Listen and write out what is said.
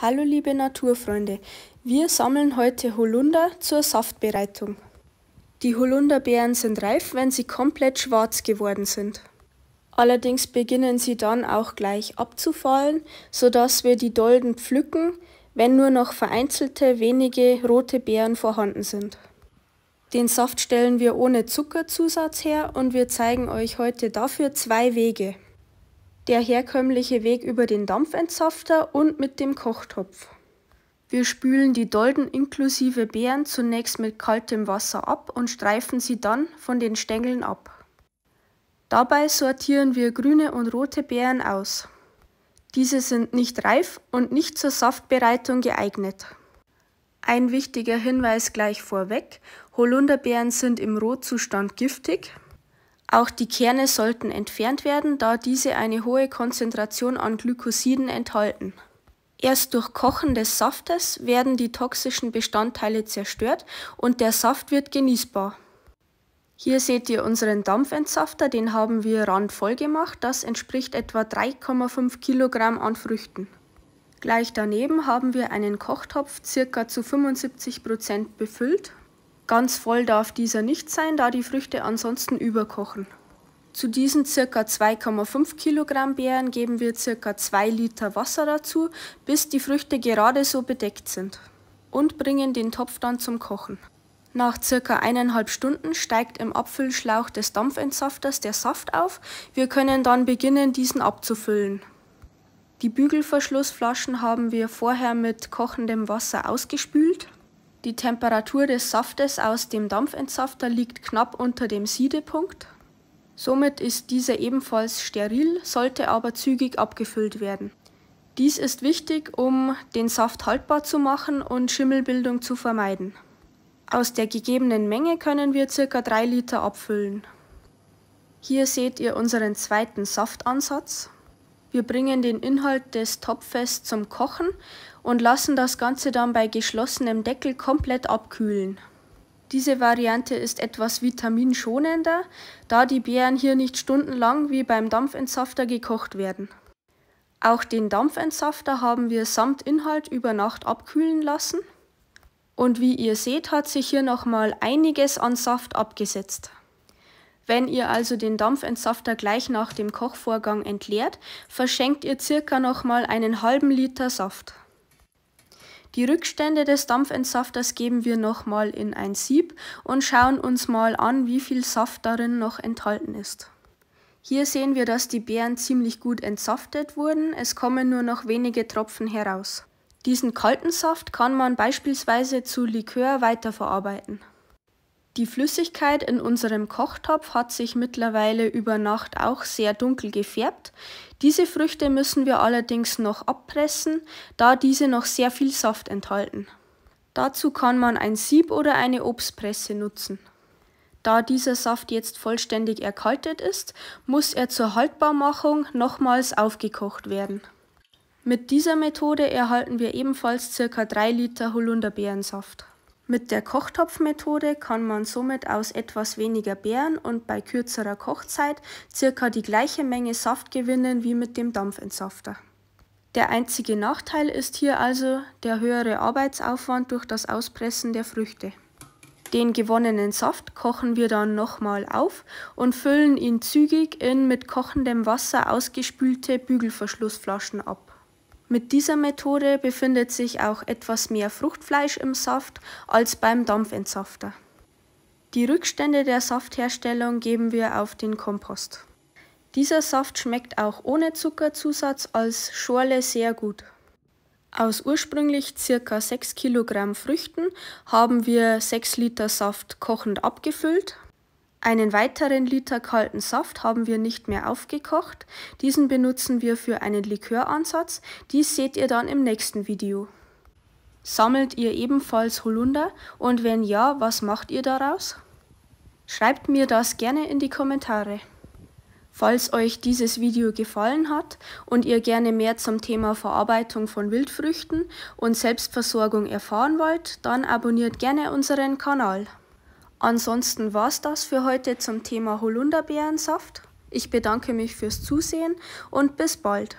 Hallo liebe Naturfreunde, wir sammeln heute Holunder zur Saftbereitung. Die Holunderbeeren sind reif, wenn sie komplett schwarz geworden sind. Allerdings beginnen sie dann auch gleich abzufallen, sodass wir die Dolden pflücken, wenn nur noch vereinzelte wenige rote Beeren vorhanden sind. Den Saft stellen wir ohne Zuckerzusatz her und wir zeigen euch heute dafür zwei Wege der herkömmliche Weg über den Dampfentsafter und mit dem Kochtopf. Wir spülen die Dolden inklusive Beeren zunächst mit kaltem Wasser ab und streifen sie dann von den Stängeln ab. Dabei sortieren wir grüne und rote Beeren aus. Diese sind nicht reif und nicht zur Saftbereitung geeignet. Ein wichtiger Hinweis gleich vorweg, Holunderbeeren sind im Rotzustand giftig, auch die Kerne sollten entfernt werden, da diese eine hohe Konzentration an Glykosiden enthalten. Erst durch Kochen des Saftes werden die toxischen Bestandteile zerstört und der Saft wird genießbar. Hier seht ihr unseren Dampfentsafter, den haben wir randvoll gemacht. Das entspricht etwa 3,5 Kilogramm an Früchten. Gleich daneben haben wir einen Kochtopf circa zu 75% Prozent befüllt Ganz voll darf dieser nicht sein, da die Früchte ansonsten überkochen. Zu diesen ca. 2,5 Kilogramm Beeren geben wir ca. 2 Liter Wasser dazu, bis die Früchte gerade so bedeckt sind. Und bringen den Topf dann zum Kochen. Nach ca. eineinhalb Stunden steigt im Apfelschlauch des Dampfentsafters der Saft auf. Wir können dann beginnen, diesen abzufüllen. Die Bügelverschlussflaschen haben wir vorher mit kochendem Wasser ausgespült. Die Temperatur des Saftes aus dem Dampfentsafter liegt knapp unter dem Siedepunkt. Somit ist dieser ebenfalls steril, sollte aber zügig abgefüllt werden. Dies ist wichtig, um den Saft haltbar zu machen und Schimmelbildung zu vermeiden. Aus der gegebenen Menge können wir ca. 3 Liter abfüllen. Hier seht ihr unseren zweiten Saftansatz. Wir bringen den Inhalt des Topfes zum Kochen und lassen das Ganze dann bei geschlossenem Deckel komplett abkühlen. Diese Variante ist etwas vitaminschonender, da die Beeren hier nicht stundenlang wie beim Dampfentsafter gekocht werden. Auch den Dampfentsafter haben wir samt Inhalt über Nacht abkühlen lassen. Und wie ihr seht, hat sich hier nochmal einiges an Saft abgesetzt. Wenn ihr also den Dampfentsafter gleich nach dem Kochvorgang entleert, verschenkt ihr circa nochmal einen halben Liter Saft. Die Rückstände des Dampfentsafters geben wir nochmal in ein Sieb und schauen uns mal an, wie viel Saft darin noch enthalten ist. Hier sehen wir, dass die Beeren ziemlich gut entsaftet wurden, es kommen nur noch wenige Tropfen heraus. Diesen kalten Saft kann man beispielsweise zu Likör weiterverarbeiten. Die Flüssigkeit in unserem Kochtopf hat sich mittlerweile über Nacht auch sehr dunkel gefärbt. Diese Früchte müssen wir allerdings noch abpressen, da diese noch sehr viel Saft enthalten. Dazu kann man ein Sieb oder eine Obstpresse nutzen. Da dieser Saft jetzt vollständig erkaltet ist, muss er zur Haltbarmachung nochmals aufgekocht werden. Mit dieser Methode erhalten wir ebenfalls ca. 3 Liter Holunderbeerensaft. Mit der Kochtopfmethode kann man somit aus etwas weniger Beeren und bei kürzerer Kochzeit circa die gleiche Menge Saft gewinnen wie mit dem Dampfentsafter. Der einzige Nachteil ist hier also der höhere Arbeitsaufwand durch das Auspressen der Früchte. Den gewonnenen Saft kochen wir dann nochmal auf und füllen ihn zügig in mit kochendem Wasser ausgespülte Bügelverschlussflaschen ab. Mit dieser Methode befindet sich auch etwas mehr Fruchtfleisch im Saft als beim Dampfentsafter. Die Rückstände der Saftherstellung geben wir auf den Kompost. Dieser Saft schmeckt auch ohne Zuckerzusatz als Schorle sehr gut. Aus ursprünglich ca. 6 Kilogramm Früchten haben wir 6 Liter Saft kochend abgefüllt einen weiteren Liter kalten Saft haben wir nicht mehr aufgekocht. Diesen benutzen wir für einen Liköransatz. Dies seht ihr dann im nächsten Video. Sammelt ihr ebenfalls Holunder? Und wenn ja, was macht ihr daraus? Schreibt mir das gerne in die Kommentare. Falls euch dieses Video gefallen hat und ihr gerne mehr zum Thema Verarbeitung von Wildfrüchten und Selbstversorgung erfahren wollt, dann abonniert gerne unseren Kanal. Ansonsten war es das für heute zum Thema Holunderbeerensaft. Ich bedanke mich fürs Zusehen und bis bald.